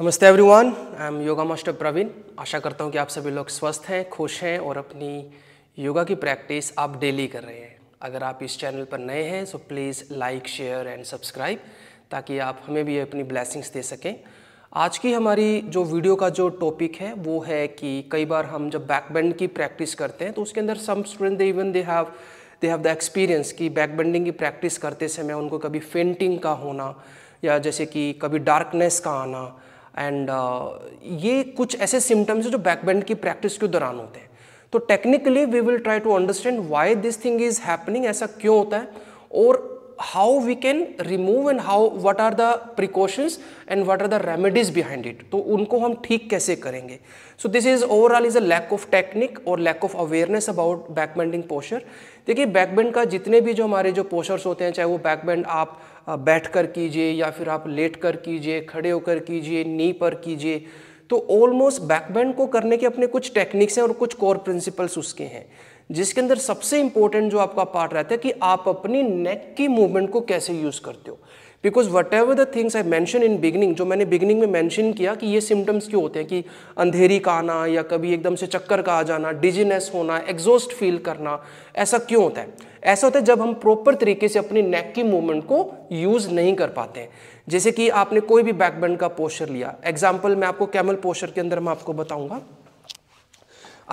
नमस्ते everyone I am yoga master Praveen आशा करता हूँ कि आप सभी लोग स्वस्थ हैं खुश हैं और अपनी योगा की प्रैक्टिस आप डेली कर रहे हैं अगर आप इस चैनल पर नए हैं so please like share and subscribe ताकि आप हमें भी अपनी ब्लैसिंग्स दे सकें आज की हमारी जो वीडियो का जो टॉपिक है वो है कि कई बार हम जब बैकबेंड की प्रैक्टिस करते हैं तो उसके अंदर some student they even they have they have the experience कि बैकबेंडिंग की प्रैक्टिस करते समय उनको कभी फेंटिंग का होना या जैसे कि कभी डार्कनेस का आना एंड uh, ये कुछ ऐसे सिम्टम्स हैं जो बैकबेंड की प्रैक्टिस के दौरान होते हैं तो technically we will try to understand why this thing is happening ऐसा क्यों होता है और how we can remove and how what are the precautions and what are the remedies behind it to unko hum theek kaise karenge so this is overall is a lack of technique or lack of awareness about back bending posture back bend ka jitne bhi jo hamare jo postures hote hain chahe wo back bend aap बैठ कर कीजिए या फिर आप late कर कीजिए खड़े होकर कीजिए नी पर कीजिए तो ऑलमोस्ट बैकबैंड को करने के अपने कुछ टेक्निक्स हैं और कुछ कोर प्रिंसिपल्स उसके हैं जिसके अंदर सबसे इंपॉर्टेंट जो आपका पार्ट रहता है कि आप अपनी नेक की मूवमेंट को कैसे यूज़ करते हो because whatever the things I mention in beginning जो मैंने बिगनिंग में मैंशन किया कि ये सिम्टम्स क्यों होते हैं कि अंधेरी का आना या कभी एकदम से चक्कर का आ जाना डिजीनेस होना एग्जॉस्ट फील करना ऐसा क्यों होता है ऐसा होता है जब हम प्रॉपर तरीके से अपनी नेक की मूवमेंट को यूज़ नहीं कर पाते हैं जैसे कि आपने कोई भी बैकबेंड का पोस्चर लिया एग्जाम्पल मैं आपको कैमल पोस्चर के अंदर मैं आपको बताऊंगा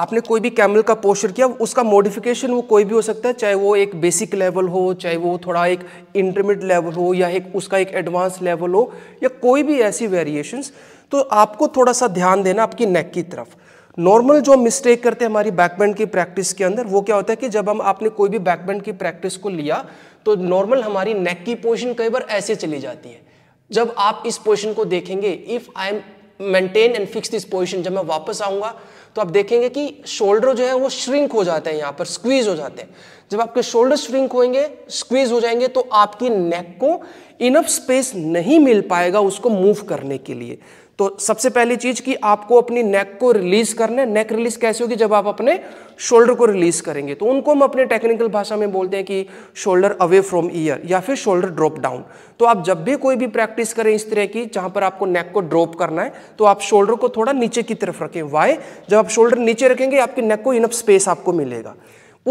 आपने कोई भी कैमल का पोस्चर किया उसका मॉडिफिकेशन वो कोई भी हो सकता है चाहे वो एक बेसिक लेवल हो चाहे वो थोड़ा एक इंटरमीडिएट लेवल हो या एक उसका एक एडवांस लेवल हो या कोई भी ऐसी वेरिएशंस तो आपको थोड़ा सा ध्यान देना आपकी नेक की तरफ नॉर्मल जो मिस्टेक करते हैं हमारी बैकबैंड की प्रैक्टिस के अंदर वो क्या होता है कि जब हम आपने कोई भी बैकबैंड की प्रैक्टिस को लिया तो नॉर्मल हमारी नेक की पोजिशन कई बार ऐसे चली जाती है जब आप इस पोजिशन को देखेंगे if I am maintain and fix this position जब मैं वापस आऊंगा तो आप देखेंगे कि शोल्डर जो है वो श्रिंक हो जाते हैं यहाँ पर स्क्वीज हो जाते हैं जब आपके शोल्डर श्रिंक होंगे स्क्वीज हो जाएंगे तो आपकी नेक को इनफ स्पेस नहीं मिल पाएगा उसको मूव करने के लिए तो सबसे पहली चीज कि आपको अपनी नेक को रिलीज करना है नेक रिलीज कैसे होगी जब आप अपने शोल्डर को रिलीज करेंगे तो उनको हम अपने टेक्निकल भाषा में बोलते हैं कि शोल्डर अवे फ्रॉम ईयर या फिर शोल्डर ड्रॉप डाउन तो आप जब भी कोई भी प्रैक्टिस करें इस तरह की जहां पर आपको नेक को ड्रॉप करना है तो आप शोल्डर को थोड़ा नीचे की तरफ रखें वाई जब आप शोल्डर नीचे रखेंगे आपके नेक को इनफ स्पेस आपको मिलेगा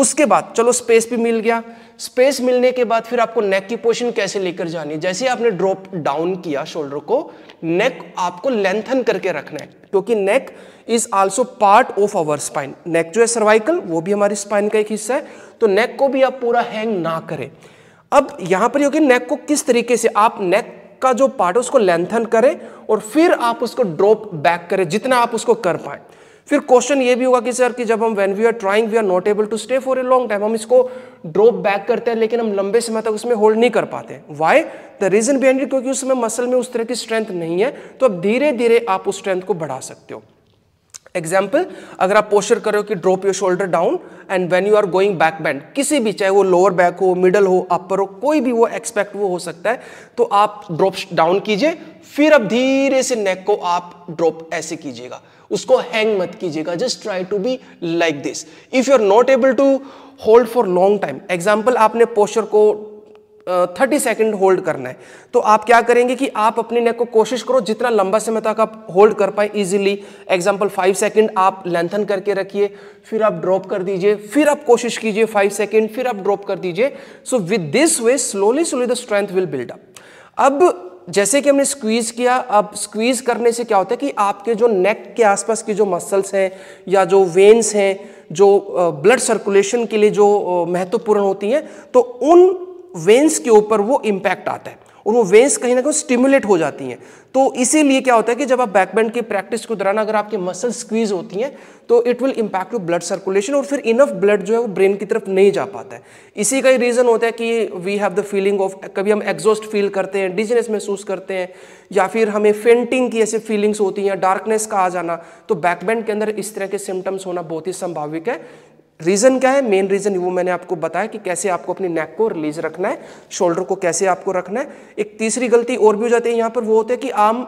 उसके बाद चलो स्पेस भी मिल गया स्पेस मिलने के बाद फिर आपको नेक की पोजिशन कैसे लेकर जानी है जैसे आपने ड्रॉप डाउन किया शोल्डर को नेक आपको लेंथन करके रखना है क्योंकि neck is also part of our spine neck जो है सर्वाइकल वो भी हमारी स्पाइन का एक हिस्सा है तो नेक को भी आप पूरा हैंग ना करें अब यहां पर होगी नेक को किस तरीके से आप नेक का जो पार्ट है उसको लेंथन करें और फिर आप उसको ड्रॉप बैक करें जितना आप उसको कर पाए फिर क्वेश्चन ये भी होगा कि सर कि जब हम when we are trying we are not able to stay for a long time हम इसको ड्रॉप बैक करते हैं लेकिन हम लंबे समय तक उसमें होल्ड नहीं कर पाते वाई द रीजन बिहाइंड क्योंकि उस समय मसल में उस तरह की स्ट्रेंथ नहीं है तो अब धीरे धीरे आप उस स्ट्रेंथ को बढ़ा सकते हो एग्जाम्पल अगर आप पोस्टर करो कि drop your shoulder down and when you are going back bend किसी भी चाहे वो लोअर बैक हो मिडल हो अपर हो कोई भी वो एक्सपेक्ट वो हो सकता है तो आप ड्रॉप डाउन कीजिए फिर अब धीरे से नेक को आप ड्रॉप ऐसे कीजिएगा उसको हैंग मत कीजिएगा just try to be like this if you are not able to hold for long time example आपने पोस्टर को थर्टी सेकेंड होल्ड करना है तो आप क्या करेंगे कि आप अपने नेक को कोशिश करो जितना लंबा समय तक आप होल्ड कर पाए इजीली एग्जांपल फाइव सेकेंड आप लेंथन करके रखिए फिर आप ड्रॉप कर दीजिए फिर आप कोशिश कीजिए फाइव सेकेंड फिर आप ड्रॉप कर दीजिए so with this way slowly slowly the strength will build up अब जैसे कि हमने स्क्वीज किया अब स्क्वीज करने से क्या होता है कि आपके जो नेक के आसपास की जो मसल्स हैं या जो वेन्स हैं जो ब्लड सर्कुलेशन के लिए जो महत्वपूर्ण होती हैं तो उन वेंस के ऊपर वो इम्पैक्ट आता है और वो वेंस कहीं ना कहीं स्टिमुलेट हो जाती हैं तो इसीलिए क्या होता है कि जब आप बैकबेंड की प्रैक्टिस के दौरान अगर आपके मसल स्क्वीज होती हैं तो it will impact to blood circulation और फिर इनफ ब्लड जो है वो ब्रेन की तरफ नहीं जा पाता है इसी का ही रीज़न होता है कि we have the feeling of कभी हम एग्जॉस्ट फील करते हैं डिजीनेस महसूस करते हैं या फिर हमें फेंटिंग की ऐसी फीलिंग्स होती हैं डार्कनेस का आ जाना तो बैकबेंड के अंदर इस तरह के सिम्टम्स होना बहुत ही संभाविक है रीज़न क्या है मेन रीज़न वो मैंने आपको बताया कि कैसे आपको अपनी नेक को रिलीज रखना है शोल्डर को कैसे आपको रखना है एक तीसरी गलती और भी हो जाती है यहां पर वो होता है कि आम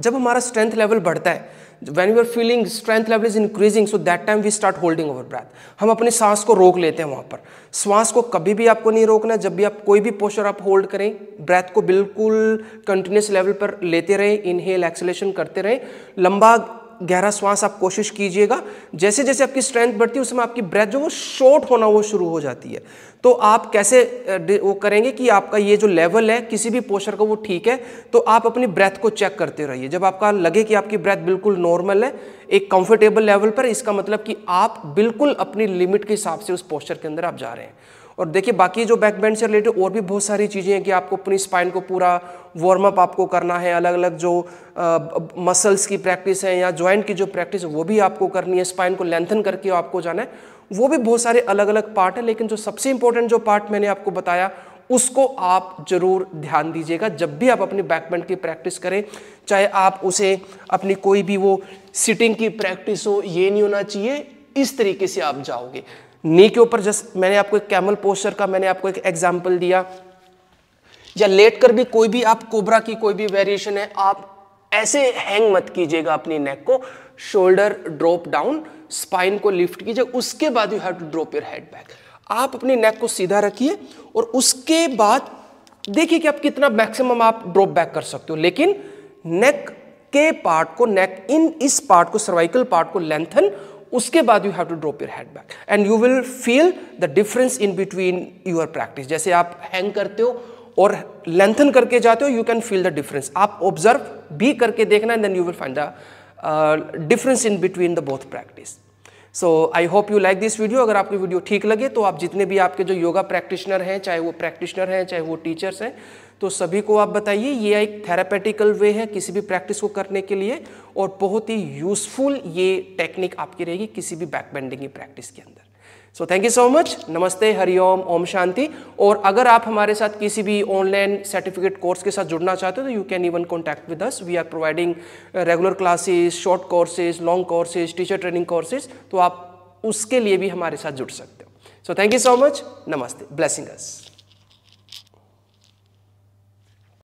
जब हमारा स्ट्रेंथ लेवल बढ़ता है when you are feeling strength level is increasing so that time we start holding over breath हम अपनी सांस को रोक लेते हैं वहां पर सांस को कभी भी आपको नहीं रोकना जब भी आप कोई भी पोस्टर आप होल्ड करें ब्रेथ को बिल्कुल कंटिन्यूस लेवल पर लेते रहें इनहेल एक्सलेशन करते रहें लंबा गहरा श्वास आप कोशिश कीजिएगा जैसे जैसे आपकी स्ट्रेंथ बढ़ती है उस समय आपकी ब्रेथ जो वो शॉर्ट होना वो शुरू हो जाती है तो आप कैसे वो करेंगे कि आपका ये जो लेवल है किसी भी पोस्चर का वो ठीक है तो आप अपनी ब्रेथ को चेक करते रहिए जब आपका लगे कि आपकी ब्रेथ बिल्कुल नॉर्मल है एक कंफर्टेबल लेवल पर इसका मतलब कि आप बिल्कुल अपनी लिमिट के हिसाब से उस पोस्चर के अंदर आप जा रहे हैं और देखिए बाकी जो बैक से रिलेटेड और भी बहुत सारी चीज़ें हैं कि आपको अपनी स्पाइन को पूरा वार्म अप आपको करना है अलग अलग जो मसल्स की प्रैक्टिस है या ज्वाइंट की जो प्रैक्टिस है वो भी आपको करनी है स्पाइन को लेंथन करके आपको जाना है वो भी बहुत सारे अलग अलग पार्ट है लेकिन जो सबसे इंपॉर्टेंट जो पार्ट मैंने आपको बताया उसको आप जरूर ध्यान दीजिएगा जब भी आप अपनी बैकबेंड की प्रैक्टिस करें चाहे आप उसे अपनी कोई भी वो सिटिंग की प्रैक्टिस हो ये नहीं होना चाहिए इस तरीके से आप जाओगे नी के ऊपर जस्ट मैंने आपको एक कैमल पोस्टर का मैंने आपको एक एग्जाम्पल दिया या लेट कर भी कोई भी आप कोबरा की कोई भी वेरिएशन है आप ऐसे हैंग मत कीजिएगा अपनी नेक को शोल्डर ड्रॉप डाउन स्पाइन को लिफ्ट कीजिए उसके बाद you have to drop your head back आप अपनी नेक को सीधा रखिए और उसके बाद देखिए कि आप कितना मैक्सिमम आप ड्रॉप बैक कर सकते हो लेकिन नेक के पार्ट को नेक इन इस पार्ट को सर्वाइकल पार्ट को लेंथन उसके बाद you have to drop your head back and you will feel the difference in between your practice जैसे आप हैंग करते हो और लेंथन करके जाते हो you can feel the difference आप ऑब्जर्व भी करके देखना and then you will find the difference in between the both practice so I hope you like this video अगर आपकी वीडियो ठीक लगे तो आप जितने भी आपके जो योगा प्रैक्टिशनर हैं चाहे वो प्रैक्टिशनर हैं चाहे वो टीचर्स हैं तो सभी को आप बताइए ये एक थेरापेटिकल वे है किसी भी प्रैक्टिस को करने के लिए और बहुत ही यूजफुल ये टेक्निक आपकी रहेगी किसी भी बैक बेंडिंग की प्रैक्टिस के अंदर so thank you so much नमस्ते हरिओम ओम शांति और अगर आप हमारे साथ किसी भी ऑनलाइन सर्टिफिकेट कोर्स के साथ जुड़ना चाहते हो तो you can even contact with us we are providing regular classes short courses long courses teacher training courses तो आप उसके लिए भी हमारे साथ जुड़ सकते हो so thank you so much namaste blessing us